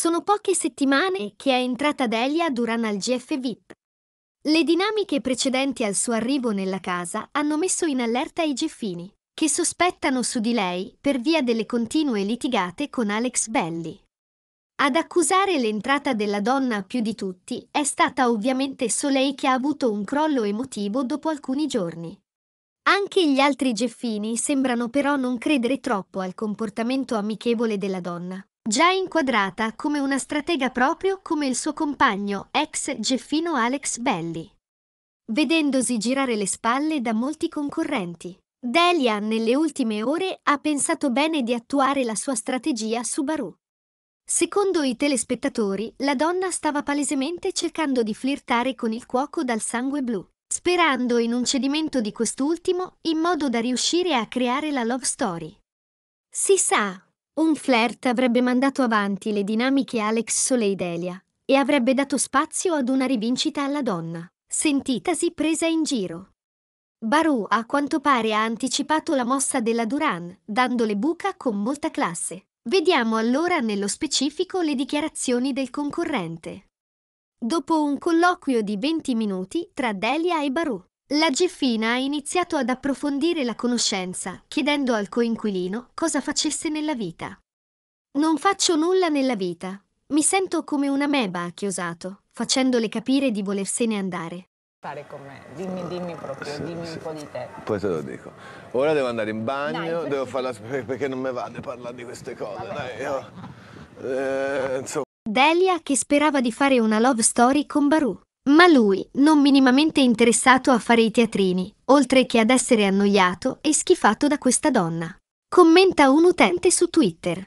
Sono poche settimane che è entrata Delia Duran al GF VIP. Le dinamiche precedenti al suo arrivo nella casa hanno messo in allerta i Geffini, che sospettano su di lei per via delle continue litigate con Alex Belli. Ad accusare l'entrata della donna più di tutti è stata ovviamente Soleil che ha avuto un crollo emotivo dopo alcuni giorni. Anche gli altri Geffini sembrano però non credere troppo al comportamento amichevole della donna, già inquadrata come una stratega proprio come il suo compagno, ex Geffino Alex Belli. Vedendosi girare le spalle da molti concorrenti, Delia nelle ultime ore ha pensato bene di attuare la sua strategia su Baru. Secondo i telespettatori, la donna stava palesemente cercando di flirtare con il cuoco dal sangue blu, sperando in un cedimento di quest'ultimo in modo da riuscire a creare la love story. Si sa, un flirt avrebbe mandato avanti le dinamiche Alex Soleidelia e avrebbe dato spazio ad una rivincita alla donna, sentitasi presa in giro. Baru a quanto pare ha anticipato la mossa della Duran, dandole buca con molta classe. Vediamo allora nello specifico le dichiarazioni del concorrente. Dopo un colloquio di 20 minuti tra Delia e Baru, la Geffina ha iniziato ad approfondire la conoscenza, chiedendo al coinquilino cosa facesse nella vita. Non faccio nulla nella vita. Mi sento come una meba, ha chiosato, facendole capire di volersene andare. Fare con me, dimmi, dimmi proprio, sì, dimmi sì. un po' di te. Poi te lo dico. Ora devo andare in bagno, dai, devo sì. farla perché non mi va di parlare di queste cose. Vabbè, dai, io... eh, Delia che sperava di fare una love story con Baru. Ma lui, non minimamente interessato a fare i teatrini, oltre che ad essere annoiato e schifato da questa donna. Commenta un utente su Twitter.